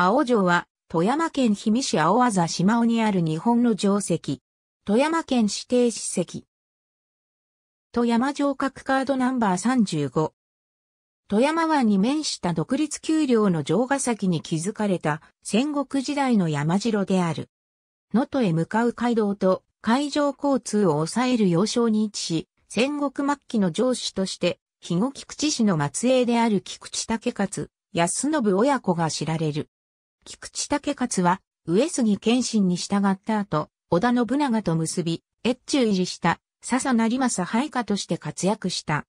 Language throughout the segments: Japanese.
青城は、富山県氷見市青座島尾にある日本の城跡。富山県指定史跡。富山城郭カードナンバー35。富山湾に面した独立丘陵の城ヶ崎に築かれた戦国時代の山城である。能登へ向かう街道と海上交通を抑える要衝に位置し、戦国末期の城主として、肥後菊池市の末裔である菊池武勝、安信親子が知られる。菊池武勝は、上杉謙信に従った後、織田信長と結び、越中入りした、笹成政配下として活躍した。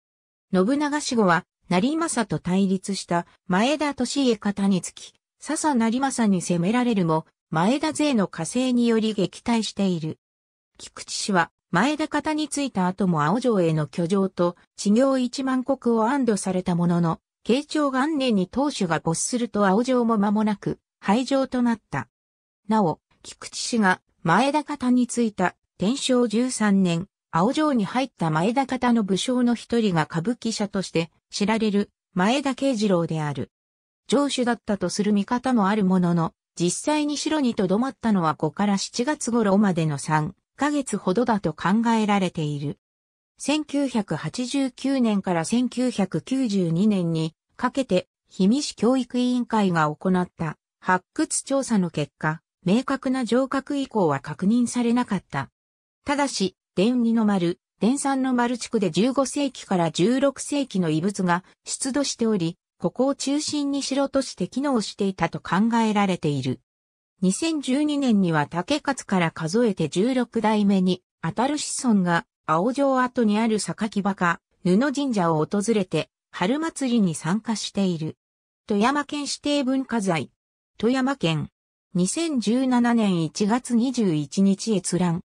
信長死後は、成政と対立した前田利家方につき、笹成政に攻められるも、前田勢の加勢により撃退している。菊池氏は、前田方についた後も青城への居城と、地業一万石を安堵されたものの、慶長元年に当主が没すると青城も間もなく、廃城となった。なお、菊池氏が前田方に着いた天正13年、青城に入った前田方の武将の一人が歌舞伎者として知られる前田慶次郎である。城主だったとする見方もあるものの、実際に城に留まったのは5から7月頃までの3ヶ月ほどだと考えられている。1989年から1992年にかけて、氷見市教育委員会が行った発掘調査の結果、明確な城郭以降は確認されなかった。ただし、電二の丸、電三の丸地区で15世紀から16世紀の遺物が出土しており、ここを中心に城として機能していたと考えられている。2012年には竹勝から数えて16代目に当たる子孫が青城跡にある榊場か布神社を訪れて春祭りに参加している。富山県指定文化財富山県。2017年1月21日閲覧。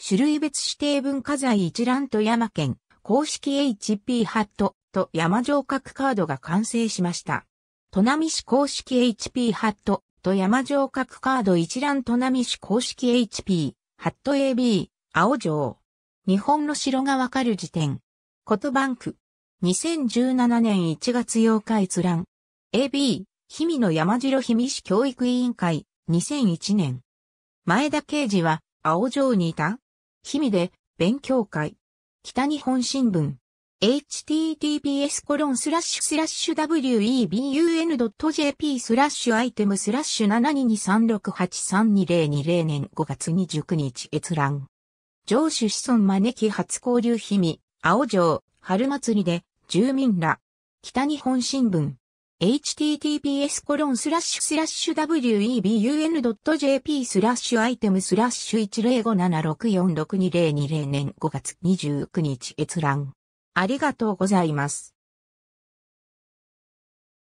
種類別指定文化財一覧富山県公式 HP ハットと山城郭カードが完成しました。富波市公式 HP ハットと山城郭カード一覧富波市公式 HP ハット AB 青城。日本の城がわかる時点。コトバンク。2017年1月8日閲覧。AB 氷見の山城氷見市教育委員会、2001年。前田刑事は、青城にいた氷見で、勉強会。北日本新聞。https コロンスラッシュスラッシュ webun.jp スラッシュアイテムスラッシュ72236832020年5月29日閲覧。上主子孫招き初交流秘見、青城、春祭りで、住民ら。北日本新聞。https コロンスラッシュスラッシュ webun.jp スラッシュアイテムスラッシュ10576462020年5月29日閲覧。ありがとうございます。